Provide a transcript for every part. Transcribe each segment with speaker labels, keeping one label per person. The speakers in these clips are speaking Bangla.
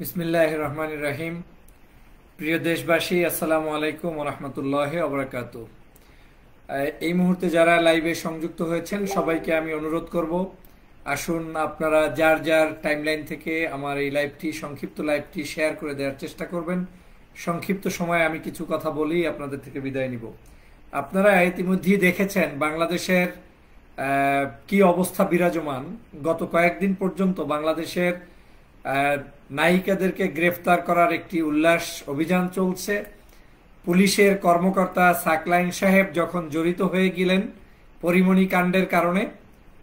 Speaker 1: বিসমিল্লাহ রহমান রাহিম প্রিয় দেশবাসী আসসালামু আলাইকুম রহমতুল্লাহ অবরাকাত এই মুহূর্তে যারা লাইভে সংযুক্ত হয়েছেন সবাইকে আমি অনুরোধ করব আসুন আপনারা যার যার টাইমলাইন থেকে আমার এই লাইভটি সংক্ষিপ্ত লাইভটি শেয়ার করে দেওয়ার চেষ্টা করবেন সংক্ষিপ্ত সময়ে আমি কিছু কথা বলি আপনাদের থেকে বিদায় নিব আপনারা ইতিমধ্যেই দেখেছেন বাংলাদেশের কি অবস্থা বিরাজমান গত কয়েকদিন পর্যন্ত বাংলাদেশের নায়িকাদেরকে গ্রেফতার করার একটি উল্লাস অভিযান চলছে পুলিশের কর্মকর্তা সাকলাইন সাহেব যখন জড়িত হয়ে গেলেন পরিমণি কাণ্ডের কারণে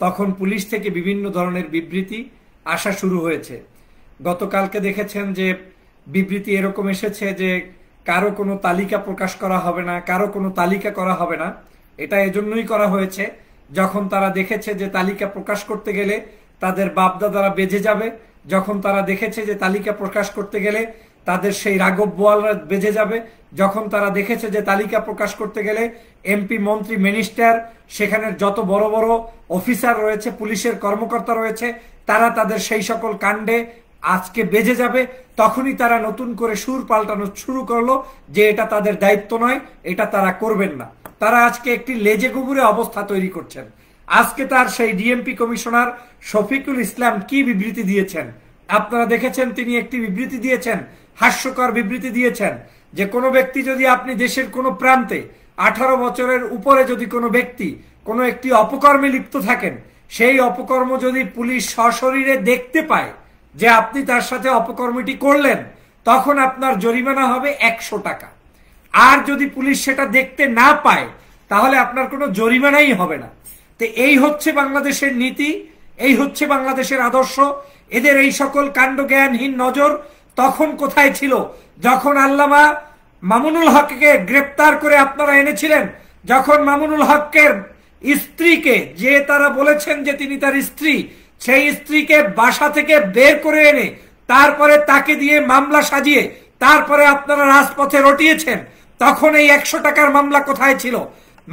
Speaker 1: তখন পুলিশ থেকে বিভিন্ন ধরনের বিবৃতি আসা শুরু হয়েছে গতকালকে দেখেছেন যে বিবৃতি এরকম এসেছে যে কারো কোনো তালিকা প্রকাশ করা হবে না কারো কোনো তালিকা করা হবে না এটা এজন্যই করা হয়েছে যখন তারা দেখেছে যে তালিকা প্রকাশ করতে গেলে তাদের বাপদাদারা বেঁধে যাবে যখন তারা দেখেছে যে তালিকা প্রকাশ করতে গেলে তাদের সেই রাঘব বোয়ালরা বেজে যাবে যখন তারা দেখেছে যে তালিকা প্রকাশ করতে গেলে এমপি মন্ত্রী মিনিস্টার সেখানের যত বড় বড় অফিসার রয়েছে পুলিশের কর্মকর্তা রয়েছে তারা তাদের সেই সকল কাণ্ডে আজকে বেজে যাবে তখনই তারা নতুন করে সুর পাল্টানো শুরু করলো যে এটা তাদের দায়িত্ব নয় এটা তারা করবেন না তারা আজকে একটি লেজে গুবুরে অবস্থা তৈরি করছেন আজকে তার সেই ডিএমপি কমিশনার শফিকুল ইসলাম কি বিবৃতি দিয়েছেন আপনারা দেখেছেন তিনি একটি বিবৃতি দিয়েছেন হাস্যকর বিবৃতি দিয়েছেন যে কোনো ব্যক্তি যদি আপনি দেশের কোনো প্রান্তে আঠারো বছরের উপরে যদি কোনো ব্যক্তি কোনো একটি অপকর্মে লিপ্ত থাকেন সেই অপকর্ম যদি পুলিশ সশরীরে দেখতে পায় যে আপনি তার সাথে অপকর্মটি করলেন তখন আপনার জরিমানা হবে একশো টাকা আর যদি পুলিশ সেটা দেখতে না পায় তাহলে আপনার কোনো জরিমানাই হবে না তে এই হচ্ছে বাংলাদেশের নীতি এই হচ্ছে বাংলাদেশের আদর্শ এদের এই সকল কাণ্ড জ্ঞানহীন নজর তখন কোথায় ছিল যখন আল্লামা মামুনুল হককে গ্রেপ্তার করে আপনারা এনেছিলেন যখন মামুনুল হকের স্ত্রীকে যে তারা বলেছেন যে তিনি তার স্ত্রী সেই স্ত্রীকে বাসা থেকে বের করে এনে তারপরে তাকে দিয়ে মামলা সাজিয়ে তারপরে আপনারা রাজপথে রটিয়েছেন তখন এই একশো টাকার মামলা কোথায় ছিল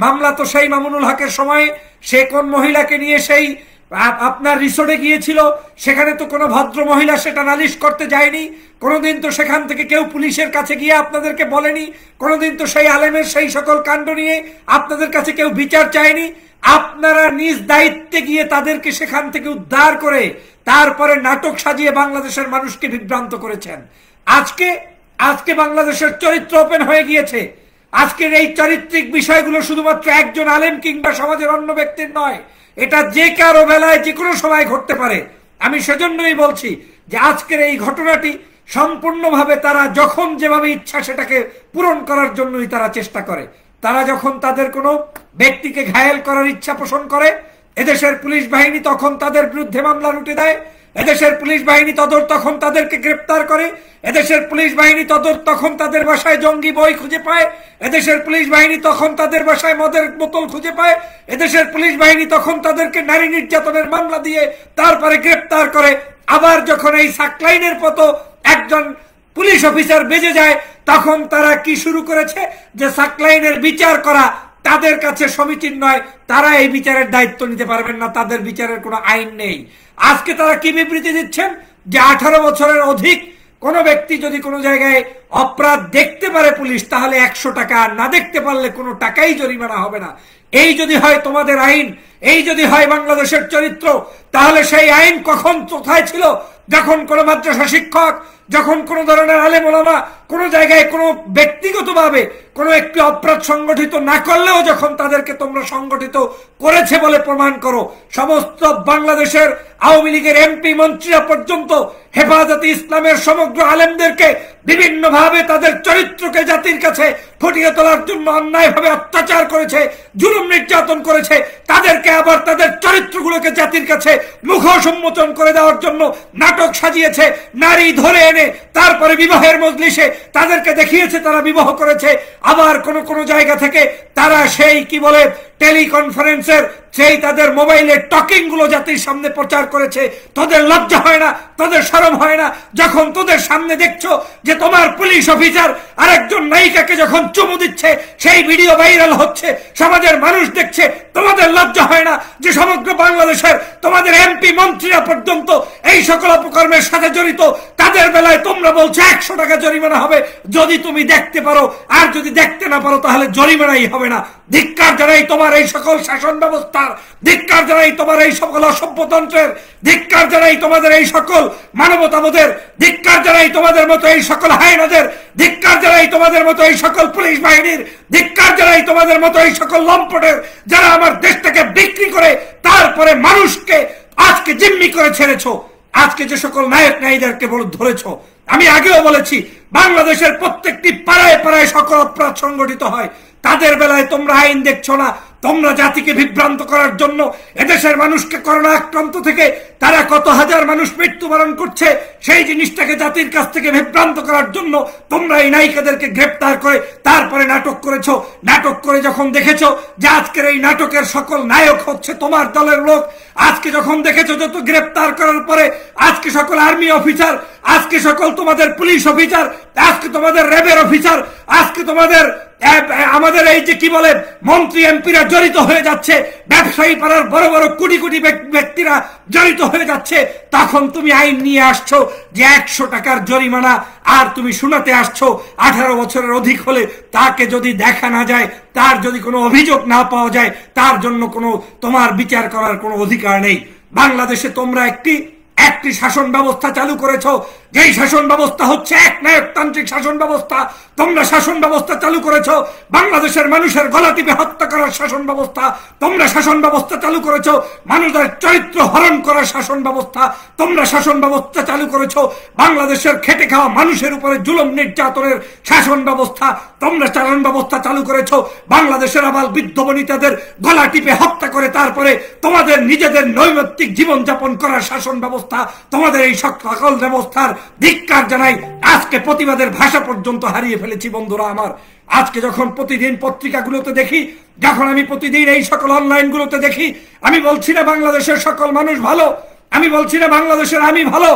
Speaker 1: মামলা তো সেই মামুনুল হকের সময় সে কোন মহিলাকে নিয়ে সেই আপনার রিসোর্টে গিয়েছিল সেখানে তো কোনো ভদ্র মহিলা সেটা নালিশ করতে যায়নি কোনোদিন তো সেখান থেকে কেউ পুলিশের কাছে গিয়ে আপনাদেরকে বলেনি কোনোদিন তো সেই আলেমের সেই সকল কাণ্ড নিয়ে আপনাদের কাছে কেউ বিচার চায়নি আপনারা নিজ দায়িত্বে গিয়ে তাদেরকে সেখান থেকে উদ্ধার করে তারপরে নাটক সাজিয়ে বাংলাদেশের মানুষকে বিভ্রান্ত করেছেন আজকে আজকে বাংলাদেশের চরিত্র ওপেন হয়ে গিয়েছে আজকের এই চারিত্রিক বিষয়গুলো শুধুমাত্র একজন আলেম কিংবা সমাজের অন্য ব্যক্তির নয় এটা যে কারো বেলায় যে কোনো সময় ঘটতে পারে আমি সেজন্যই বলছি যে আজকের এই ঘটনাটি সম্পূর্ণভাবে তারা যখন যেভাবে ইচ্ছা সেটাকে পূরণ করার জন্যই তারা চেষ্টা করে তারা যখন তাদের কোনো ব্যক্তিকে ঘায়েল করার ইচ্ছা পোষণ করে এদেশের পুলিশ বাহিনী তখন তাদের বিরুদ্ধে মামলা লুটে দেয় এদেশের পুলিশ বাহিনী তদর তখন তাদেরকে গ্রেপ্তার করে এদেশের পুলিশ বাহিনী তদর তখন তাদের বাসায় জঙ্গি বই খুঁজে পায় এদেশের পুলিশ বাহিনী তখন তাদের বাসায় মদের বোতল খুঁজে পায় এদেশের পুলিশ বাহিনী তখন তাদেরকে নারী নির্যাতনের মামলা দিয়ে তারপরে গ্রেপ্তার করে আবার যখন এই সাকলাইনের পতো একজন পুলিশ অফিসার বেজে যায় তখন তারা কি শুরু করেছে যে সাকলাইনের বিচার করা তাদের কাছে সমিতির নয় তারা এই বিচারের দায়িত্ব নিতে পারবেন না তাদের বিচারের কোনো আইন নেই আজকে তারা কি বিবৃতি দিচ্ছেন যে আঠারো বছরের অধিক কোন ব্যক্তি যদি কোনো জায়গায় অপরাধ দেখতে পারে পুলিশ তাহলে একশো টাকা না দেখতে পারলে কোনো টাকাই জরিমানা হবে না এই যদি হয় তোমাদের আইন এই যদি হয় বাংলাদেশের চরিত্র তাহলে সেই আইন কখন কোথায় ছিল যখন কোনো মাদ্রাসা শিক্ষক যখন কোন ধরনের আলে মোলামা কোনো জায়গায় কোনো ব্যক্তিগতভাবে কোন একটি অপরাধ সংগঠিত না করলেও যখন তাদেরকে তোমরা সংগঠিত করেছে বলে প্রমাণ করো সমস্ত বাংলাদেশের আওয়ামী লীগের এমপি মন্ত্রীরা পর্যন্ত হেফাজতে ইসলামের সমগ্র আলেমদেরকে বিভিন্নভাবে তাদের চরিত্রকে জাতির কাছে ফুটিয়ে তোলার জন্য অন্যায়ভাবে অত্যাচার করেছে জুলুম জুলুম নির্যাতন করেছে তাদেরকে আবার তাদের চরিত্রগুলোকে জাতির কাছে মুখোশ সম্মোচন করে দেওয়ার জন্য নাটক সাজিয়েছে নারী ধরে এনে তারপরে বিবাহের মজলিসে তাদেরকে দেখিয়েছে তারা বিবাহ করেছে আবার কোন কোন জায়গা থেকে তারা সেই কি বলে টেলিকনফারেন্সের সেই তাদের মোবাইলের টকিং গুলো জাতির সামনে প্রচার করেছে তোদের লজ্জা হয় না তোদের সরম হয় না যখন তোদের সামনে দেখছো যে তোমার পুলিশ অফিসার আরেকজন নায়িকাকে যখন চুমু দিচ্ছে সেই ভিডিও ভাইরাল হচ্ছে সমাজের মানুষ দেখছে তোমাদের লজ্জা হয় না যে সমগ্র বাংলাদেশের তোমাদের এমপি মন্ত্রীরা পর্যন্ত এই সকল অপকর্মের সাথে জড়িত তাদের বেলায় তোমরা বলছো একশো টাকা জরিমানা হবে যদি তুমি দেখতে পারো আর যদি দেখতে না পারো তাহলে জরিমানাই হবে না ধিক্কার জানাই তোমার তোমার এই সকল শাসন ব্যবস্থার ধিক্কার জানাই তোমার এই সকল অসভ্যতন্ত্রের ধিক্কার জানাই তোমাদের এই সকল মানবতাবোধের ধিক্কার জানাই তোমাদের মতো এই সকল হায়নাদের ধিক্কার জানাই তোমাদের মতো এই সকল পুলিশ বাহিনীর ধিক্কার জানাই তোমাদের মতো এই সকল লম্পটের যারা আমার দেশটাকে বিক্রি করে তারপরে মানুষকে আজকে জিম্মি করে ছেড়েছো আজকে যে সকল নায়ক নায়ীদেরকে ধরেছ আমি আগেও বলেছি বাংলাদেশের প্রত্যেকটি পাড়ায় পাড়ায় সকল অপরাধ সংগঠিত হয় তাদের বেলায় তোমরা আইন দেখছো না তোমরা জাতিকে বিভ্রান্ত করার জন্য এদেশের মানুষকে করোনা আক্রান্ত থেকে তারা কত হাজার মানুষ মৃত্যুবরণ করছে সেই জিনিসটাকে জাতির কাছ থেকে বিভ্রান্ত করার জন্য তোমরা এই নায়িকাদেরকে গ্রেপ্তার করে তারপরে নাটক করেছ নাটক করে যখন দেখেছ যে আজকের এই নাটকের সকল নায়ক হচ্ছে তোমার দলের লোক আজকে যখন দেখেছো যত গ্রেপ্তার করার পরে আজকে সকল আর্মি অফিসার আজকে সকল তোমাদের পুলিশ অফিসার আজকে তোমাদের র্যাবের অফিসার আজকে তোমাদের আমাদের এই যে কি বলে মন্ত্রী এমপিরা জড়িত হয়ে যাচ্ছে ব্যবসায়ী পাড়ার বড় বড় কোটি কোটি ব্যক্তিরা জড়িত হয়ে যাচ্ছে তখন তুমি আইন নিয়ে আসছো যে একশো টাকার জরিমানা আর তুমি শোনাতে আসছো আঠারো বছরের অধিক হলে তাকে যদি দেখা না যায় তার যদি কোনো অভিযোগ না পাওয়া যায় তার জন্য কোনো তোমার বিচার করার কোনো অধিকার নেই বাংলাদেশে তোমরা একটি একটি শাসন ব্যবস্থা চালু করেছ যেই শাসন ব্যবস্থা হচ্ছে এক নায়কতান্ত্রিক শাসন ব্যবস্থা তোমরা শাসন ব্যবস্থা চালু করেছ বাংলাদেশের মানুষের গলা টিপে হত্যা করার শাসন ব্যবস্থা তোমরা শাসন ব্যবস্থা চালু করেছ মানুষের চরিত্র হরণ করার শাসন ব্যবস্থা তোমরা শাসন ব্যবস্থা চালু করেছ বাংলাদেশের খেটে খাওয়া মানুষের উপরে জুলম নির্যাতনের শাসন ব্যবস্থা তোমরা চালন ব্যবস্থা চালু করেছ বাংলাদেশের আবাল বৃদ্ধ বনিতাদের গলা টিপে হত্যা করে তারপরে তোমাদের নিজেদের নৈমিত্তিক জীবনযাপন করার শাসন ব্যবস্থা তোমাদের এই সকল ব্যবস্থার ধিক্কার জানাই আজকে প্রতিবাদের ভাষা পর্যন্ত হারিয়ে ফেলেছি বন্ধুরা আমার আজকে যখন প্রতিদিন পত্রিকাগুলোতে দেখি যখন আমি প্রতিদিন এই সকল অনলাইনগুলোতে দেখি আমি বলছি না বাংলাদেশের সকল মানুষ ভালো আমি বলছি না বাংলাদেশের আমি ভালো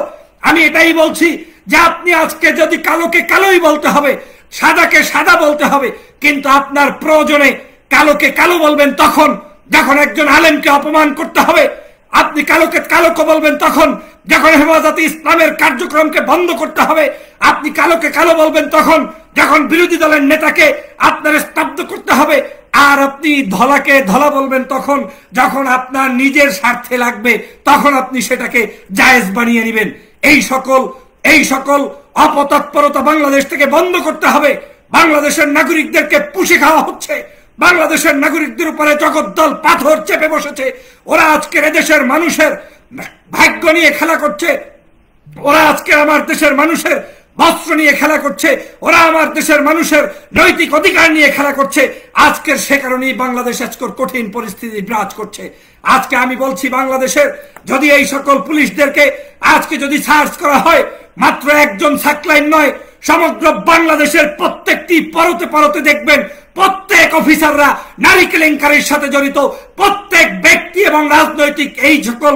Speaker 1: আমি এটাই বলছি যে আপনি আজকে যদি কালোকে কালোই বলতে হবে সাদাকে সাদা বলতে হবে কিন্তু আপনার প্রয়োজনে কালোকে কালো বলবেন তখন যখন একজন আলেমকে অপমান করতে হবে আপনি কালোকে কালোকে বলবেন তখন যখন হেফাজতে ইসলামের কার্যক্রমকে বন্ধ করতে হবে আপনি কালোকে কালো বলবেন তখন যখন বিরোধী দলের নেতাকে আপনার স্তব্ধ করতে হবে আর আপনি ধলাকে ধলা বলবেন তখন যখন আপনার নিজের স্বার্থে লাগবে তখন আপনি সেটাকে জায়েজ বানিয়ে নেবেন এই সকল এই সকল অপতৎপরতা বাংলাদেশ থেকে বন্ধ করতে হবে বাংলাদেশের নাগরিকদেরকে পুষে খাওয়া হচ্ছে বাংলাদেশের নাগরিকদের উপরে জগদ্দল পাথর চেপে বসেছে ওরা আজকের এদেশের মানুষের ভাগ্য নিয়ে খেলা করছে ওরা আজকে আমার দেশের মানুষের বস্ত্র নিয়ে খেলা করছে ওরা আমার দেশের মানুষের নৈতিক অধিকার নিয়ে খেলা করছে আজকের সে কারণেই বাংলাদেশ আজকের কঠিন পরিস্থিতি বিরাজ করছে আজকে আমি বলছি বাংলাদেশের যদি এই সকল পুলিশদেরকে আজকে যদি সার্চ করা হয় মাত্র একজন সাকলাইন নয় সমগ্র বাংলাদেশের প্রত্যেকটি পরতে পরতে দেখবেন প্রত্যেক অফিসাররা নারী কেলেঙ্কারির সাথে জড়িত প্রত্যেক ব্যক্তি এবং রাজনৈতিক এই সকল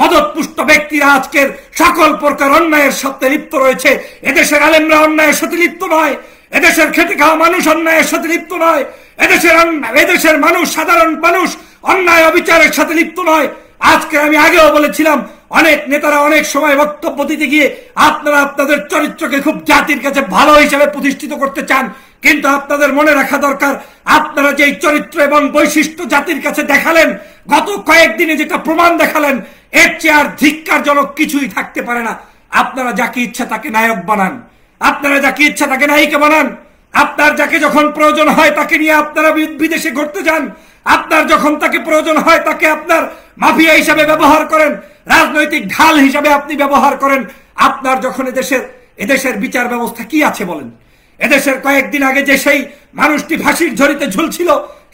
Speaker 1: মদতপুষ্ট ব্যক্তিরা আজকের সকল প্রকার অন্যায়ের সাথে লিপ্ত রয়েছে এদেশের আলেমরা অন্যায়ের সাথে লিপ্ত নয় এদেশের খেতে খাওয়া মানুষ অন্যায়ের সাথে লিপ্ত নয় এদেশের এদেশের মানুষ সাধারণ মানুষ অন্যায় অবিচারের সাথে লিপ্ত নয় আজকে আমি আগেও বলেছিলাম অনেক নেতারা অনেক সময় বক্তব্য দিতে গিয়ে আপনারা আপনাদের চরিত্রকে খুব জাতির কাছে ভালো হিসেবে প্রতিষ্ঠিত করতে চান কিন্তু আপনাদের মনে রাখা দরকার আপনারা যেই চরিত্র এবং বৈশিষ্ট্য জাতির কাছে দেখালেন গত কয়েকদিনে যেটা প্রমাণ দেখালেন এর চেয়ে আর ধিক্কারজনক কিছুই থাকতে পারে না আপনারা যাকে ইচ্ছা তাকে নায়ক বানান আপনারা যাকে ইচ্ছা তাকে নায়িকা বানান আপনার যাকে যখন প্রয়োজন হয় তাকে নিয়ে আপনারা বিদেশে ঘুরতে যান আপনার যখন তাকে প্রয়োজন হয় তাকে আপনার মাফিয়া হিসাবে ব্যবহার করেন রাজনৈতিক ঢাল হিসাবে আপনি ব্যবহার করেন আপনার যখন এদেশের এদেশের বিচার ব্যবস্থা কি আছে বলেন এদেশের কয়েকদিন আগে যে সেই মানুষটি ফাঁসির ঝড়িতে ঝুলছিল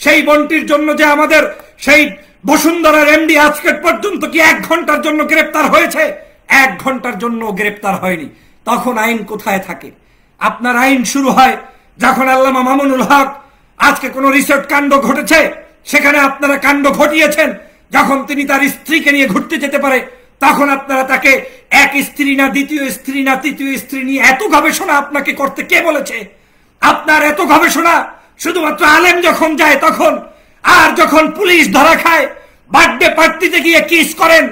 Speaker 1: সেই বনটির জন্য যে আমাদের সেই বসুন্ধরার এমডি আজকে পর্যন্ত কি এক ঘন্টার জন্য গ্রেপ্তার হয়েছে এক ঘন্টার জন্য গ্রেপ্তার হয়নি তখন আইন কোথায় থাকে আপনার আইন শুরু হয় যখন আল্লামা মামুনুল হক আজকে কোনো রিসর্ট কাণ্ড ঘটেছে সেখানে আপনারা কাণ্ড ঘটিয়েছেন যখন তিনি তার স্ত্রীকে নিয়ে ঘুরতে যেতে পারে তখন আপনারা তাকে এক স্ত্রী না দ্বিতীয় স্ত্রী না তৃতীয় স্ত্রী নিয়ে এত গবেষণা আপনাকে করতে কে বলেছে আপনার এত গবেষণা শুধুমাত্র আলেম যখন যায় তখন আর যখন পুলিশ ধরা খায় বার্থডে পার্টিতে গিয়ে কিস করেন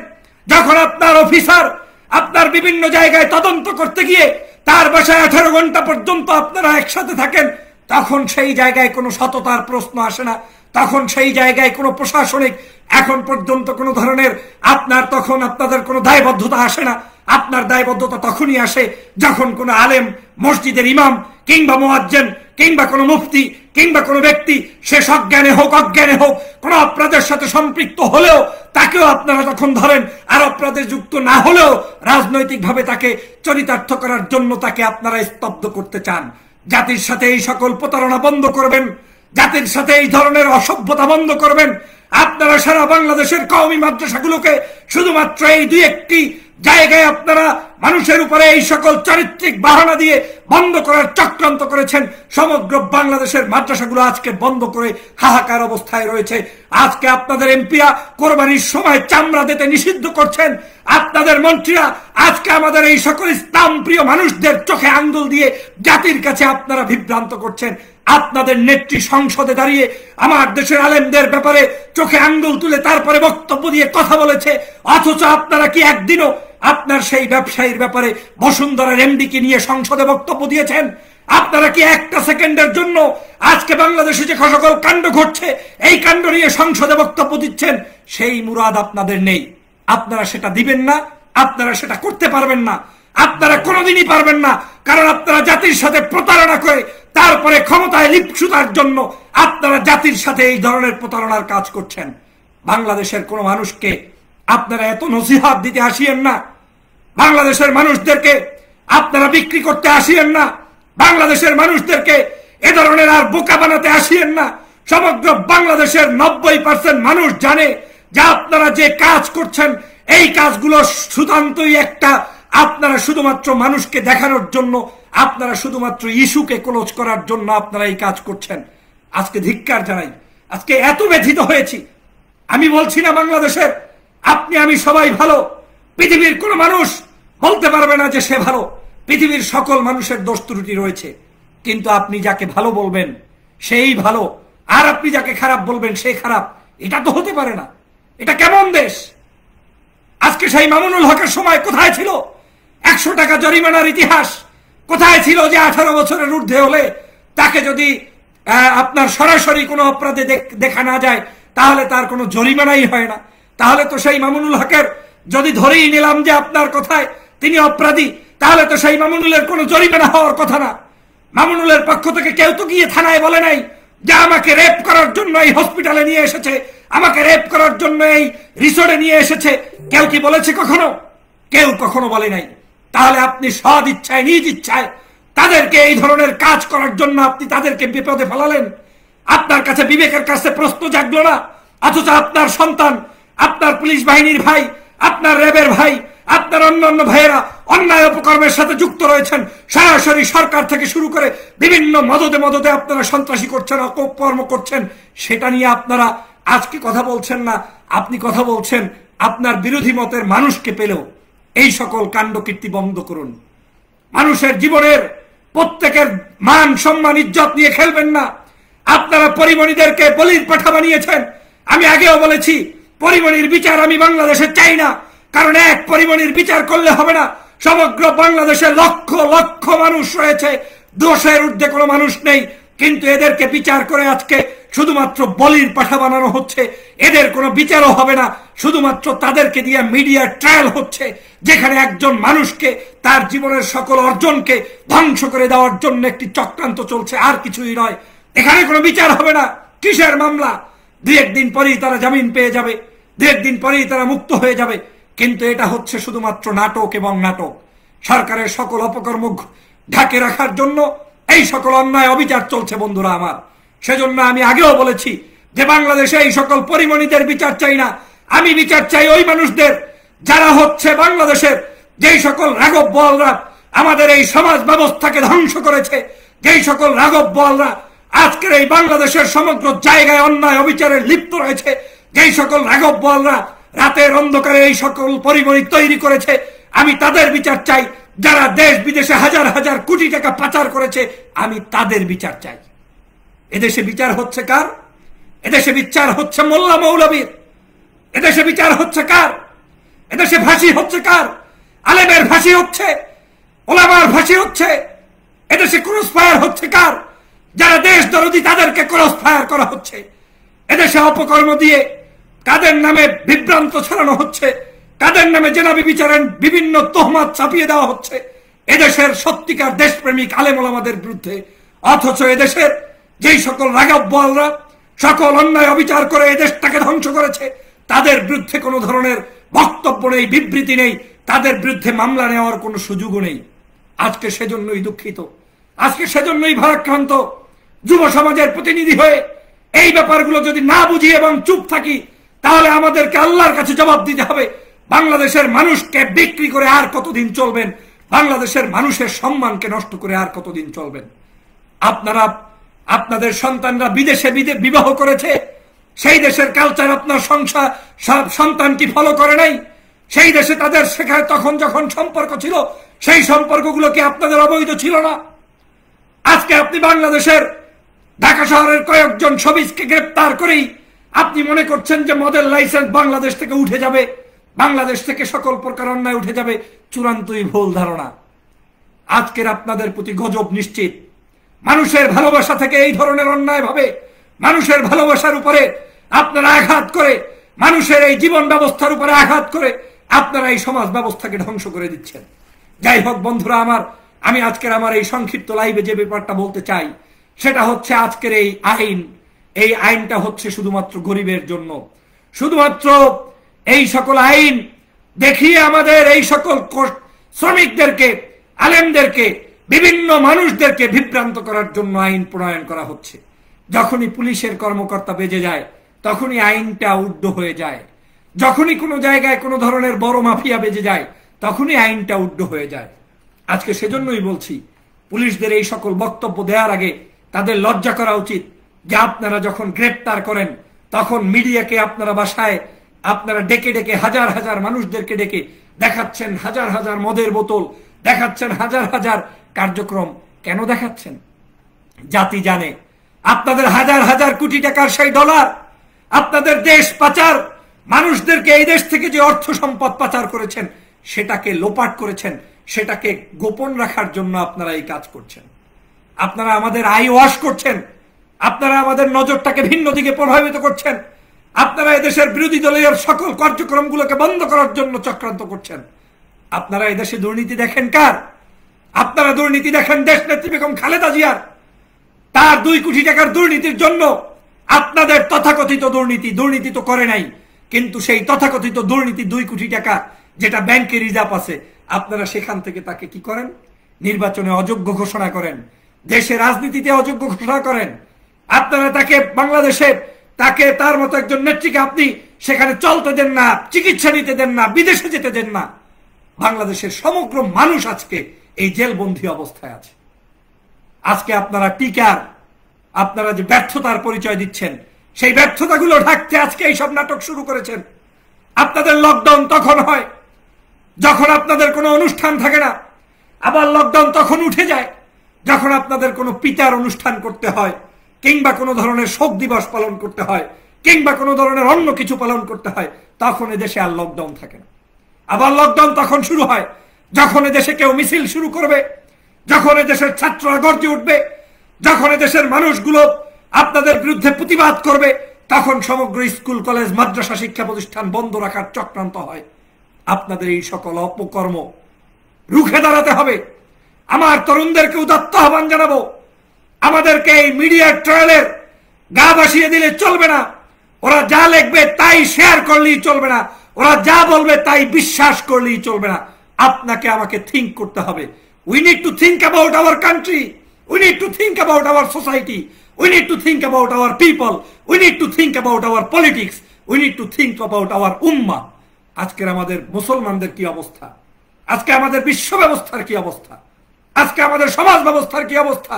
Speaker 1: যখন আপনার অফিসার আপনার বিভিন্ন জায়গায় তদন্ত করতে গিয়ে তার বাসায় আঠারো ঘন্টা পর্যন্ত আপনারা একসাথে থাকেন তখন সেই জায়গায় কোনো সততার প্রশ্ন আসে না তখন সেই জায়গায় কোনো প্রশাসনিক এখন পর্যন্ত কোনো ধরনের আপনার তখন আপনাদের কোনো দায়বদ্ধতা আসে না আপনার দায়বদ্ধতা তখনই আসে যখন কোনো আলেম মসজিদের ইমাম কিংবা মোয়াজ্জেন কিংবা কোনো মুফতি কিংবা কোনো ব্যক্তি সে সজ্ঞানে হোক অজ্ঞানে হোক কোনো অপরাধের সাথে সম্পৃক্ত হলেও তাকেও আপনারা যখন ধরেন আর অপরাধে যুক্ত না হলেও রাজনৈতিকভাবে তাকে চরিতার্থ করার জন্য তাকে আপনারা স্তব্ধ করতে চান জাতির সাথে এই সকল প্রতারণা বন্ধ করবেন জাতির সাথে এই ধরনের অসভ্যতা বন্ধ করবেন আপনারা সারা বাংলাদেশের কওমি মাদ্রাসাগুলোকে শুধুমাত্র এই দুই একটি জায়গায় আপনারা মানুষের উপরে এই সকল চারিত্রিক বাহানা দিয়ে বন্ধ করার চক্রান্ত করেছেন সমগ্র বাংলাদেশের মাদ্রাসাগুলো আজকে বন্ধ করে হাহাকার অবস্থায় রয়েছে আজকে আপনাদের এমপিরা কোরবানির সময় চামড়া দিতে নিষিদ্ধ করছেন আপনাদের মন্ত্রীরা আজকে আমাদের এই সকল ইসলাম প্রিয় মানুষদের চোখে আঙ্গুল দিয়ে জাতির কাছে আপনারা বিভ্রান্ত করছেন আপনাদের নেত্রী সংসদে দাঁড়িয়ে আমার দেশের আলেমদের ব্যাপারে চোখে আঙ্গুল তুলে তারপরে বক্তব্য দিয়ে কথা বলেছে অথচ আপনারা কি একদিনও আপনার সেই ব্যবসায়ীর ব্যাপারে বসুন্ধরার এমডিকে নিয়ে সংসদে বক্তব্য দিয়েছেন আপনারা কি একটা সেকেন্ডের জন্য আজকে বাংলাদেশে যে সকল কাণ্ড ঘটছে এই কাণ্ড নিয়ে সংসদে বক্তব্য দিচ্ছেন সেই মুরাদ আপনাদের নেই আপনারা সেটা দিবেন না আপনারা সেটা করতে পারবেন না আপনারা কোনোদিনই পারবেন না কারণ আপনারা জাতির সাথে প্রতারণা করে তারপরে ক্ষমতায় লিপসুতার জন্য আপনারা জাতির সাথে এই ধরনের প্রতারণার কাজ করছেন বাংলাদেশের কোন মানুষকে আপনারা এত নসিহাত দিতে আসিয়েন না বাংলাদেশের মানুষদেরকে আপনারা বিক্রি করতে আসিয়েন না বাংলাদেশের মানুষদেরকে এ ধরনের আর বোকা বানাতে আসিয়েন না সমগ্র বাংলাদেশের নব্বই পার্সেন্ট মানুষ জানে যে আপনারা যে কাজ করছেন এই কাজগুলো সুতান্তই একটা আপনারা শুধুমাত্র মানুষকে দেখানোর জন্য আপনারা শুধুমাত্র ইস্যুকে ক্লোজ করার জন্য আপনারা এই কাজ করছেন আজকে ধিক্কার জানাই আজকে এত ব্যথিত হয়েছি আমি বলছি না বাংলাদেশের আপনি আমি সবাই ভালো পৃথিবীর কোন মানুষ বলতে পারবে না যে সে ভালো পৃথিবীর সকল মানুষের দোষ ত্রুটি রয়েছে কিন্তু আপনি যাকে ভালো বলবেন সেই ভালো আর আপনি যাকে খারাপ বলবেন সে খারাপ এটা তো হতে পারে না এটা কেমন দেশ আজকে সেই মামুনুল হকের সময় কোথায় ছিল একশো টাকা জরিমানার ইতিহাস কোথায় ছিল যে আঠারো বছরের ঊর্ধ্বে হলে তাকে যদি আপনার সরাসরি কোনো অপরাধে দেখা না যায় তাহলে তার কোনো জরিমানাই হয় না তাহলে তো সেই মামুনুল হকের যদি ধরেই নিলাম যে আপনার কথায় তিনি অপরাধী তাহলে তো সেই মামুনুলের কোনো জরিমানা হওয়ার কথা না মামুনুলের পক্ষ থেকে কেউ তো গিয়ে থানায় বলে নাই যে আমাকে রেপ করার জন্য এই হসপিটালে নিয়ে এসেছে আমাকে রেপ করার জন্য এই রিসোর্টে নিয়ে এসেছে কেউ কি বলেছে কখনো কেউ কখনো বলে নাই তাহলে আপনি সদ ইচ্ছায় নিজ ইচ্ছায় তাদেরকে এই ধরনের কাজ করার জন্য আপনি তাদেরকে বিপদে ফেলালেন আপনার কাছে বিবেকের কাছে প্রশ্ন জাগলো না অথচ আপনার সন্তান আপনার পুলিশ বাহিনীর ভাই আপনার র্যাবের ভাই আপনার অন্যান্য ভাইয়েরা অন্যায় উপকর্মের সাথে যুক্ত রয়েছেন সরাসরি সরকার থেকে শুরু করে বিভিন্ন মদদে মদদে আপনারা সন্ত্রাসী করছেন অপকর্ম করছেন সেটা নিয়ে আপনারা আজকে কথা বলছেন না আপনি কথা বলছেন আপনার বিরোধী মতের মানুষকে পেলেও এই সকল কাণ্ড কীর্তি বন্ধ করুন মানুষের জীবনের প্রত্যেকের মান সম্মান ইজ্জত নিয়ে খেলবেন না আপনারা পরিমণিদেরকে বলির পাঠা বানিয়েছেন আমি আগেও বলেছি পরিমণির বিচার আমি বাংলাদেশে চাই না কারণ এক পরিমণির বিচার করলে হবে না সমগ্র বাংলাদেশে লক্ষ লক্ষ মানুষ রয়েছে দোষের ঊর্ধ্বে কোনো মানুষ নেই কিন্তু এদেরকে বিচার করে আজকে শুধুমাত্র বলির পাঠা বানানো হচ্ছে এদের কোনো বিচারও হবে না শুধুমাত্র তাদেরকে দিয়ে মিডিয়া ট্রায়াল হচ্ছে যেখানে একজন মানুষকে তার জীবনের সকল অর্জনকে ধ্বংস করে দেওয়ার জন্য একটি চক্রান্ত চলছে আর কিছুই নয় এখানে কোনো বিচার হবে না কিসের মামলা দু একদিন পরেই তারা জামিন পেয়ে যাবে দু একদিন পরেই তারা মুক্ত হয়ে যাবে কিন্তু এটা হচ্ছে শুধুমাত্র নাটক এবং নাটক সরকারের সকল অপকর্ম ঢাকে রাখার জন্য এই সকল অন্যায় অবিচার চলছে বন্ধুরা আমার সেজন্য আমি আগেও বলেছি যে বাংলাদেশে এই সকল পরিমণিদের বিচার চাই না আমি বিচার চাই ওই মানুষদের যারা হচ্ছে বাংলাদেশের যেই সকল রাঘব বলরা আমাদের এই সমাজ ব্যবস্থাকে ধ্বংস করেছে যেই সকল রাঘব বলরা আজকের এই বাংলাদেশের সমগ্র জায়গায় অন্যায় অবিচারে লিপ্ত রয়েছে যেই সকল রাঘব বলরা রাতের অন্ধকারে এই সকল পরিমণি তৈরি করেছে আমি তাদের বিচার চাই যারা দেশ বিদেশে হাজার হাজার কোটি টাকা পাচার করেছে আমি তাদের বিচার চাই এদেশে বিচার হচ্ছে কার এদেশে বিচার হচ্ছে মোল্লা মৌলবীর এদেশে বিচার হচ্ছে কার এদেশে ফাঁসি হচ্ছে কার আলেমের ফাঁসি হচ্ছে ওলামার ফাঁসি হচ্ছে এদেশে ক্রস ফায়ার হচ্ছে কার যারা দেশ দরদি তাদেরকে ক্রস ফায়ার করা হচ্ছে এদেশে অপকর্ম দিয়ে কাদের নামে বিভ্রান্ত ছড়ানো হচ্ছে কাদের নামে জেনাবি বিচারের বিভিন্ন তোহমাত চাপিয়ে দেওয়া হচ্ছে এদেশের সত্যিকার দেশপ্রেমিক আলেম ওলামাদের বিরুদ্ধে অথচ এদেশের যেই সকল রাগব বলরা সকল অন্যায় অবিচার করে এদেশটাকে ধ্বংস করেছে তাদের বিরুদ্ধে কোনো ধরনের বক্তব্য নেই বিবৃতি নেই তাদের বিরুদ্ধে মামলা নেওয়ার কোনো সুযোগও নেই আজকে সেজন্যই দুঃখিত আজকে সেজন্যই ভারাক্রান্ত যুব সমাজের প্রতিনিধি হয়ে এই ব্যাপারগুলো যদি না বুঝি এবং চুপ থাকি তাহলে আমাদেরকে আল্লাহর কাছে জবাব দিতে হবে বাংলাদেশের মানুষকে বিক্রি করে আর কতদিন চলবেন বাংলাদেশের মানুষের সম্মানকে নষ্ট করে আর কতদিন চলবেন আপনারা আপনাদের সন্তানরা বিদেশে বিবাহ করেছে সেই দেশের কালচার আপনার সংসার সব সন্তান কি ফলো করে নাই সেই দেশে তাদের শেখায় তখন যখন সম্পর্ক ছিল সেই সম্পর্কগুলো কি আপনাদের অবৈধ ছিল না আজকে আপনি বাংলাদেশের ঢাকা শহরের কয়েকজন সবিজকে গ্রেপ্তার করেই আপনি মনে করছেন যে মদের লাইসেন্স বাংলাদেশ থেকে উঠে যাবে বাংলাদেশ থেকে সকল প্রকার অন্যায় উঠে যাবে চূড়ান্তই ভুল ধারণা আজকের আপনাদের প্রতি গজব নিশ্চিত মানুষের ভালোবাসা থেকে এই ধরনের অন্যায় ভাবে মানুষের ভালোবাসার উপরে আপনারা আঘাত করে মানুষের এই জীবন ব্যবস্থার উপরে আঘাত করে আপনারা এই সমাজ ব্যবস্থাকে ধ্বংস করে দিচ্ছেন যাই হোক বন্ধুরা আমার আমি আজকের আমার এই সংক্ষিপ্ত লাইভে যে ব্যাপারটা বলতে চাই সেটা হচ্ছে আজকের এই আইন এই আইনটা হচ্ছে শুধুমাত্র গরিবের জন্য শুধুমাত্র এই সকল আইন দেখিয়ে আমাদের এই সকল শ্রমিকদেরকে আলেমদেরকে বিভিন্ন মানুষদেরকে বিভ্রান্ত করার জন্য আইন প্রণয়ন করা হচ্ছে যখনই পুলিশের কর্মকর্তা বেজে যায় তখনই আইনটা উড্ড হয়ে যায় যখনই কোনো জায়গায় কোনো ধরনের বড় মাফিয়া বেজে যায় তখনই আইনটা উড্ড হয়ে যায় আজকে সেজন্যই বলছি পুলিশদের এই সকল বক্তব্য দেওয়ার আগে তাদের লজ্জা করা উচিত যে আপনারা যখন গ্রেপ্তার করেন তখন মিডিয়াকে আপনারা বাসায় আপনারা ডেকে ডেকে হাজার হাজার মানুষদেরকে ডেকে দেখাচ্ছেন হাজার হাজার মদের বোতল দেখাচ্ছেন হাজার হাজার কার্যক্রম কেন দেখাচ্ছেন জাতি জানে আপনাদের হাজার হাজার কোটি টাকার সেই ডলার আপনাদের দেশ পাচার মানুষদেরকে এই দেশ থেকে যে অর্থ সম্পদ পাচার করেছেন সেটাকে লোপাট করেছেন সেটাকে গোপন রাখার জন্য আপনারা এই কাজ করছেন আপনারা আমাদের আই ওয়াশ করছেন আপনারা আমাদের নজরটাকে ভিন্ন দিকে প্রভাবিত করছেন আপনারা এদেশের বিরোধী দলের সকল কার্যক্রমগুলোকে বন্ধ করার জন্য চক্রান্ত করছেন আপনারা এদেশে দুর্নীতি দেখেন কার আপনারা দুর্নীতি দেখেন দেশ নেত্রী বেগম খালেদা জিয়ার তার দুই কোটি টাকার দুর্নীতির জন্য আপনাদের তথাকথিত দুর্নীতি দুর্নীতি তো করে নাই কিন্তু সেই তথাকথিত দুর্নীতি দুই কোটি টাকা যেটা ব্যাংকে রিজার্ভ আছে আপনারা সেখান থেকে তাকে কি করেন নির্বাচনে অযোগ্য ঘোষণা করেন দেশে রাজনীতিতে অযোগ্য ঘোষণা করেন আপনারা তাকে বাংলাদেশে তাকে তার মতো একজন নেত্রীকে আপনি সেখানে চলতে দেন না চিকিৎসা নিতে দেন না বিদেশে যেতে দেন না বাংলাদেশের সমগ্র মানুষ আজকে এই জেলবন্দি অবস্থায় আছে আজকে আপনারা টিকার আপনারা যে ব্যর্থতার পরিচয় দিচ্ছেন সেই ব্যর্থতাগুলো ঢাকতে আজকে এইসব নাটক শুরু করেছেন আপনাদের লকডাউন তখন হয় যখন আপনাদের কোনো অনুষ্ঠান থাকে না আবার লকডাউন তখন উঠে যায় যখন আপনাদের কোনো পিতার অনুষ্ঠান করতে হয় কিংবা কোনো ধরনের শোক দিবস পালন করতে হয় কিংবা কোনো ধরনের অন্য কিছু পালন করতে হয় তখন এদেশে আর লকডাউন থাকে না আবার লকডাউন তখন শুরু হয় যখন দেশে কেউ মিছিল শুরু করবে যখন দেশের ছাত্ররা গর্জে উঠবে যখন দেশের মানুষগুলো আপনাদের বিরুদ্ধে প্রতিবাদ করবে তখন সমগ্র স্কুল কলেজ মাদ্রাসা শিক্ষা প্রতিষ্ঠান বন্ধ রাখার চক্রান্ত হয় আপনাদের এই সকল অপকর্ম রুখে দাঁড়াতে হবে আমার তরুণদেরকে উদাত্ত আহ্বান জানাবো আমাদেরকে এই মিডিয়ার ট্রায়ালের গা বাসিয়ে দিলে চলবে না ওরা যা লিখবে তাই শেয়ার করলেই চলবে না ওরা যা বলবে তাই বিশ্বাস করলেই চলবে না আপনাকে আমাকে থিঙ্ক করতে হবে we need to think about our country we need to think about our society we need to think about our people we need to think about our politics we need to think about our উম্মা আজকের আমাদের মুসলমানদের কি অবস্থা আজকে আমাদের বিশ্ব ব্যবস্থার কি অবস্থা আজকে আমাদের সমাজ ব্যবস্থার কি অবস্থা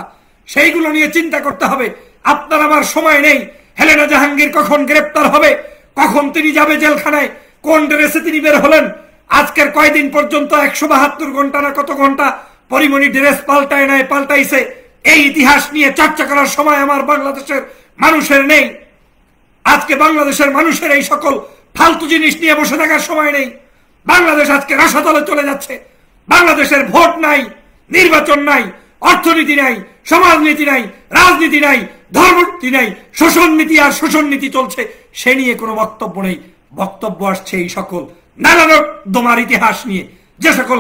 Speaker 1: সেইগুলো নিয়ে চিন্তা করতে হবে আপনার আমার সময় নেই হেলেনা জাহাঙ্গীর কখন গ্রেপ্তার হবে কখন তিনি যাবে জেলখানায় কোন ড্রেসে তিনি বের হলেন আজকের কয়দিন পর্যন্ত একশো বাহাত্তর ঘন্টা না কত ঘন্টা পরিমণি ড্রেস পাল্টায় নাই পাল্টাইছে এই ইতিহাস নিয়ে চর্চা করার সময় আমার বাংলাদেশের মানুষের নেই আজকে বাংলাদেশের মানুষের এই সকল ফালতু জিনিস নিয়ে বসে থাকার সময় নেই বাংলাদেশ আজকে রসাতলে চলে যাচ্ছে বাংলাদেশের ভোট নাই নির্বাচন নাই অর্থনীতি নাই সমাজনীতি নাই রাজনীতি নাই ধর্মনীতি নাই শোষণ নীতি আর শোষণ নীতি চলছে সে নিয়ে কোনো বক্তব্য নেই বক্তব্য আসছে এই সকল দোমার ইতিহাস নিয়ে যে সকল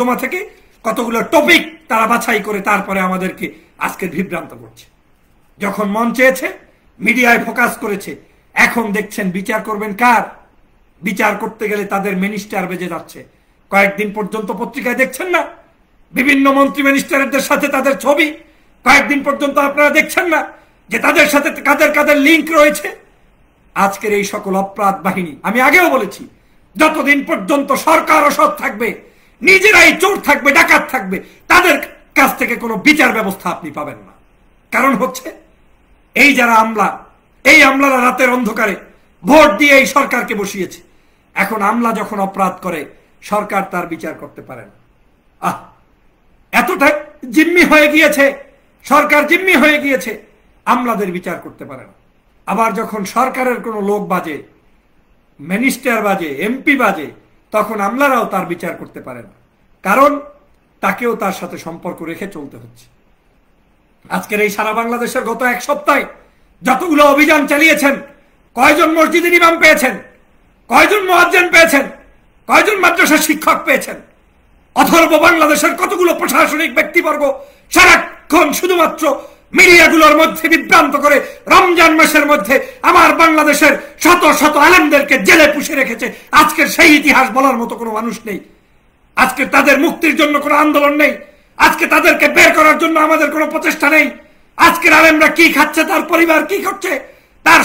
Speaker 1: দোমা থেকে কতগুলো টপিক তারা বাছাই করে তারপরে আমাদেরকে আজকে বিভ্রান্ত করছে যখন মন চেয়েছে মিডিয়ায় ফোকাস করেছে এখন দেখছেন বিচার করবেন কার বিচার করতে গেলে তাদের মিনিস্টার বেজে যাচ্ছে কয়েকদিন পর্যন্ত পত্রিকায় দেখছেন না বিভিন্ন মন্ত্রী মিনিস্টারদের সাথে তাদের ছবি কয়েকদিন পর্যন্ত আপনারা দেখছেন না যে তাদের সাথে কাদের কাদের লিঙ্ক রয়েছে আজকের এই সকল অপরাধ বাহিনী আমি আগেও বলেছি যতদিন পর্যন্ত সরকার অসৎ থাকবে নিজেরাই চোর থাকবে ডাকাত থাকবে তাদের কাছ থেকে কোনো বিচার ব্যবস্থা আপনি পাবেন না কারণ হচ্ছে এই যারা আমলা এই আমলারা রাতের অন্ধকারে ভোট দিয়ে এই সরকারকে বসিয়েছে এখন আমলা যখন অপরাধ করে সরকার তার বিচার করতে পারে না আহ এতটা জিম্মি হয়ে গিয়েছে সরকার জিম্মি হয়ে গিয়েছে আমলাদের বিচার করতে পারে না আবার যখন সরকারের কোনো লোক বাজে মিনিস্টার বাজে এমপি বাজে তখন আমলারাও তার বিচার করতে পারে না কারণ তাকেও তার সাথে সম্পর্ক রেখে চলতে হচ্ছে আজকের এই সারা বাংলাদেশের গত এক সপ্তাহে যতগুলো অভিযান চালিয়েছেন কয়জন মসজিদের ইমাম পেয়েছেন কয়জন মহাজ্জান পেয়েছেন কয়জন মাদ্রাসার শিক্ষক পেয়েছেন অথর্ব বাংলাদেশের কতগুলো প্রশাসনিক ব্যক্তিবর্গ সারাক্ষণ শুধুমাত্র মিডিয়াগুলোর মধ্যে বিভ্রান্ত করে রমজান মাসের মধ্যে আমার বাংলাদেশের শত শত আলেমদেরকে জেলে পুষে রেখেছে আজকে সেই ইতিহাস বলার মতো কোনো মানুষ নেই আজকে তাদের মুক্তির জন্য কোনো আন্দোলন নেই আজকে তাদেরকে বের করার জন্য আমাদের কোনো প্রচেষ্টা নেই আজকের আলেমরা কি খাচ্ছে তার পরিবার কি করছে তার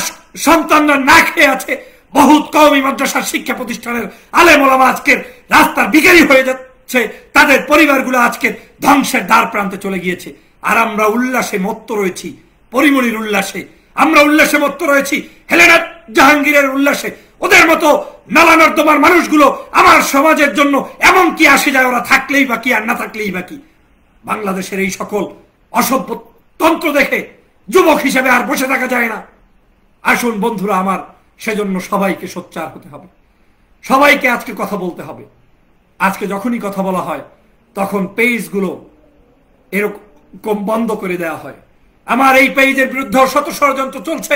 Speaker 1: সন্তানরা না খেয়ে আছে বহুত কমই মাদ্রাসার শিক্ষা প্রতিষ্ঠানের আলেম ওলামা আজকের রাস্তার বিকারি হয়ে যাচ্ছে তাদের পরিবারগুলো আজকে ধ্বংসের দ্বার প্রান্তে চলে গিয়েছে আর আমরা উল্লাসে মত্ত রয়েছি পরিমণির উল্লাসে আমরা উল্লাসে মত্ত রয়েছি হেলেনা জাহাঙ্গীরের উল্লাসে ওদের মতো নালানর্দমার মানুষগুলো আমার সমাজের জন্য এমন কি আসে যায় ওরা থাকলেই বাকি আর না থাকলেই বাকি বাংলাদেশের এই সকল অসভ্য তন্ত্র দেখে যুবক হিসেবে আর বসে থাকা যায় না আসুন বন্ধুরা আমার সেজন্য সবাইকে সোচ্চার হতে হবে সবাইকে আজকে কথা বলতে হবে আজকে যখনই কথা বলা হয় তখন পেজগুলো এরকম বন্ধ করে দেয়া হয় আমার এই পেজের বিরুদ্ধে শত ষড়যন্ত্র চলছে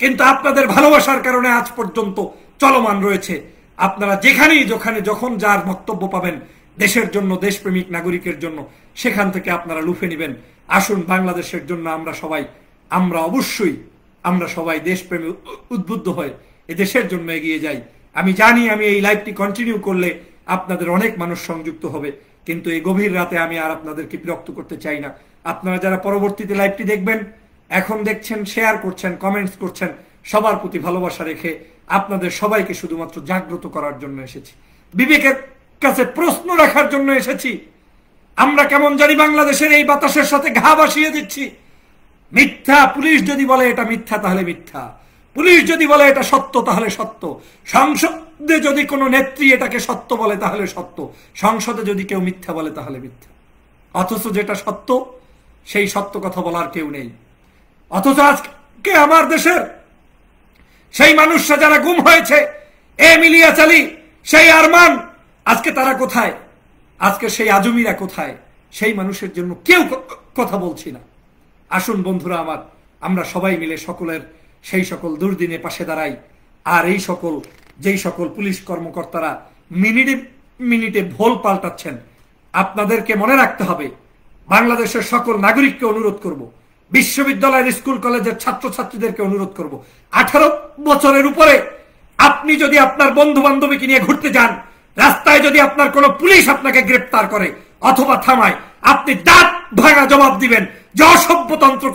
Speaker 1: কিন্তু আপনাদের ভালোবাসার কারণে আজ পর্যন্ত চলমান রয়েছে আপনারা যেখানেই যেখানে যখন যার বক্তব্য পাবেন দেশের জন্য দেশপ্রেমিক নাগরিকের জন্য সেখান থেকে আপনারা লুফে নেবেন আসুন বাংলাদেশের জন্য আমরা সবাই আমরা অবশ্যই আমরা সবাই দেশপ্রেমী উদ্বুদ্ধ হয়ে এ দেশের জন্য এগিয়ে যাই আমি জানি আমি এই লাইভটি কন্টিনিউ করলে আপনাদের অনেক মানুষ সংযুক্ত হবে কিন্তু এই গভীর রাতে আমি আর আপনাদেরকে বিরক্ত করতে চাই না আপনারা যারা পরবর্তীতে লাইভটি দেখবেন এখন দেখছেন শেয়ার করছেন কমেন্টস করছেন সবার প্রতি ভালোবাসা রেখে আপনাদের সবাইকে শুধুমাত্র জাগ্রত করার জন্য এসেছি বিবেকের কাছে প্রশ্ন রাখার জন্য এসেছি আমরা কেমন জানি বাংলাদেশের এই বাতাসের সাথে ঘা বাসিয়ে দিচ্ছি মিথ্যা পুলিশ যদি বলে এটা মিথ্যা তাহলে মিথ্যা পুলিশ যদি বলে এটা সত্য তাহলে সত্য সংসদ সংসদে যদি কোনো নেত্রী এটাকে সত্য বলে তাহলে সত্য সংসদে যদি কেউ মিথ্যা বলে তাহলে মিথ্যা অথচ যেটা সত্য সেই সত্য কথা বলার কেউ নেই অথচ আজকে আমার দেশের সেই মানুষরা যারা গুম হয়েছে এ মিলিয়া চালি সেই আরমান আজকে তারা কোথায় আজকে সেই আজমিরা কোথায় সেই মানুষের জন্য কেউ কথা বলছি না আসুন বন্ধুরা আমার আমরা সবাই মিলে সকলের সেই সকল দুর্দিনে পাশে দাঁড়াই আর এই সকল যেই সকল পুলিশ কর্মকর্তারা মিনিটে মিনিটে ভোল পাল্টাচ্ছেন আপনাদেরকে মনে রাখতে হবে বাংলাদেশের সকল নাগরিককে অনুরোধ করব বিশ্ববিদ্যালয়ের স্কুল কলেজের ছাত্রছাত্রীদেরকে অনুরোধ করব আঠারো বছরের উপরে আপনি যদি আপনার বন্ধু বান্ধবীকে নিয়ে ঘুরতে যান রাস্তায় যদি আপনার কোনো পুলিশ আপনাকে গ্রেপ্তার করে অথবা থামায় আপনি দাঁত ভাঙা জবাব দিবেন যে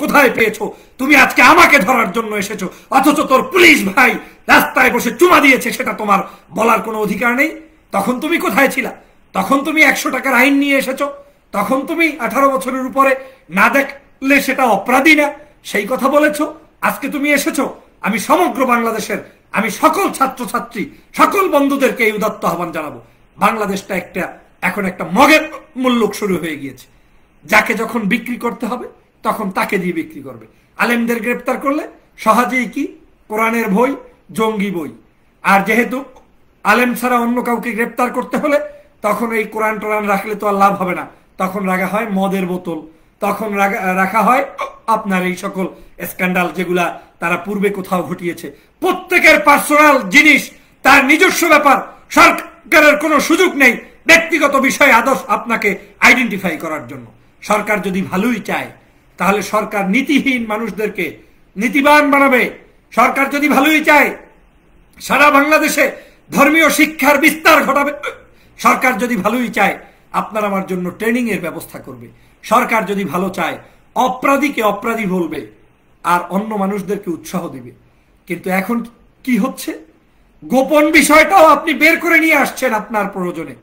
Speaker 1: কোথায় পেয়েছো তুমি আজকে আমাকে ধরার জন্য এসেছো অথচ তোর পুলিশ ভাই রাস্তায় বসে চুমা দিয়েছে সেটা তোমার বলার কোনো অধিকার নেই তখন তুমি কোথায় ছিলা তখন তুমি একশো টাকার আইন নিয়ে এসেছো তখন তুমি আঠারো বছরের উপরে না দেখলে সেটা অপরাধী না সেই কথা বলেছো আজকে তুমি এসেছো আমি সমগ্র বাংলাদেশের আমি সকল ছাত্রছাত্রী সকল বন্ধুদেরকে এই উদাত্ত আহ্বান জানাবো বাংলাদেশটা একটা এখন একটা মগের মূল্য শুরু হয়ে গিয়েছে যাকে যখন বিক্রি করতে হবে তখন তাকে দিয়ে বিক্রি করবে আলেমদের গ্রেপ্তার করলে সহজেই কি কোরআনের বই জঙ্গি বই আর যেহেতু আলেম ছাড়া অন্য কাউকে গ্রেপ্তার করতে হলে তখন এই কোরআন টোরান রাখলে তো আর লাভ হবে না তখন রাখা হয় মদের বোতল তখন রাখা হয় আপনার এই সকল স্ক্যান্ডাল যেগুলা তারা পূর্বে কোথাও ঘটিয়েছে প্রত্যেকের পার্সোনাল জিনিস তার নিজস্ব ব্যাপার সরকারের কোনো সুযোগ নেই ব্যক্তিগত বিষয়ে আদর্শ আপনাকে আইডেন্টিফাই করার জন্য সরকার যদি ভালোই চায় তাহলে সরকার নীতিহীন মানুষদেরকে নীতিবান বানাবে সরকার যদি ভালোই চায় সারা বাংলাদেশে ধর্মীয় শিক্ষার বিস্তার ঘটাবে সরকার যদি ভালোই চায় আপনার আমার জন্য ট্রেনিং এর ব্যবস্থা করবে সরকার যদি ভালো চায় অপরাধীকে অপরাধী বলবে আর অন্য মানুষদেরকে উৎসাহ দিবে কিন্তু এখন কি হচ্ছে গোপন বিষয়টাও আপনি বের করে নিয়ে আসছেন আপনার প্রয়োজনে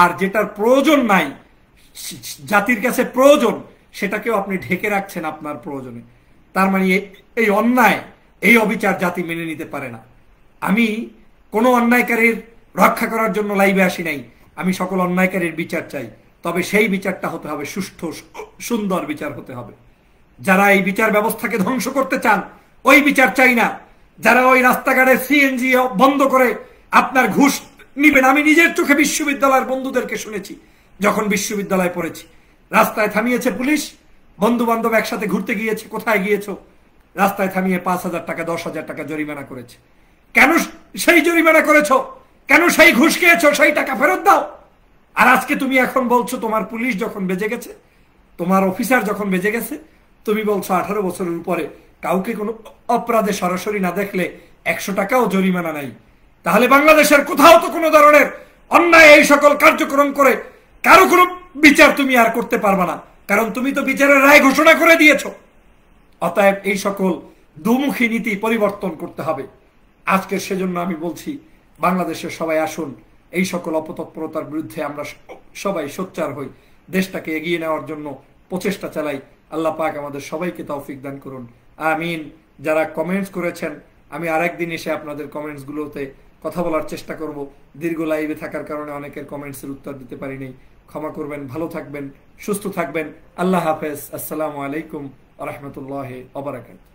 Speaker 1: আর যেটার প্রয়োজন নাই জাতির কাছে প্রয়োজন সেটাকেও আপনি ঢেকে রাখছেন আপনার প্রয়োজনে তার মানে এই অন্যায় এই অবিচার জাতি মেনে নিতে পারে না আমি কোনো অন্যায়কারীর রক্ষা করার জন্য লাইভে আসি নাই আমি সকল অন্যায়কারীর বিচার চাই তবে সেই বিচারটা হতে হবে সুষ্ঠু সুন্দর বিচার হতে হবে যারা এই বিচার ব্যবস্থাকে ধ্বংস করতে চান ওই বিচার চাই না যারা ওই রাস্তাঘাটে সিএনজি বন্ধ করে আপনার ঘুষ নিবেন আমি নিজের চোখে বিশ্ববিদ্যালয়ের বন্ধুদেরকে শুনেছি যখন বিশ্ববিদ্যালয়ে পড়েছি রাস্তায় থামিয়েছে পুলিশ বন্ধু বান্ধব একসাথে ঘুরতে গিয়েছে কোথায় গিয়েছ রাস্তায় থামিয়ে পাঁচ হাজার টাকা দশ হাজার টাকা জরিমানা করেছে কেন সেই জরিমানা করেছ কেন সেই ঘুষ খেয়েছ সেই টাকা ফেরত দাও আর আজকে তুমি এখন বলছো তোমার পুলিশ যখন বেজে গেছে তোমার অফিসার যখন বেজে গেছে তুমি বলছো আঠারো বছরের উপরে কাউকে কোনো অপরাধে সরাসরি না দেখলে একশো টাকাও জরিমানা নাই তাহলে বাংলাদেশের কোথাও তো কোনো ধরনের অন্যায় এই সকল কার্যক্রম করে কারো কোনো বিচার তুমি আর করতে পারবা না কারণ তুমি তো বিচারের রায় ঘোষণা করে দিয়েছ অতএব এই সকল দুমুখী নীতি পরিবর্তন করতে হবে আজকের সেজন্য আমি বলছি বাংলাদেশের সবাই আসুন এই সকল অপতৎপরতার বিরুদ্ধে আমরা সবাই সোচ্চার হই দেশটাকে এগিয়ে নেওয়ার জন্য প্রচেষ্টা চালাই আল্লাহ পাক আমাদের সবাইকে তৌফিক দান করুন আমিন যারা কমেন্টস করেছেন আমি আরেকদিন এসে আপনাদের কমেন্টসগুলোতে কথা বলার চেষ্টা করব দীর্ঘ লাইভে থাকার কারণে অনেকের কমেন্টসের উত্তর দিতে পারিনি ক্ষমা করবেন ভালো থাকবেন সুস্থ থাকবেন আল্লাহ হাফেজ আসসালামু আলাইকুম রহমতুল্লাহ অবরাকাত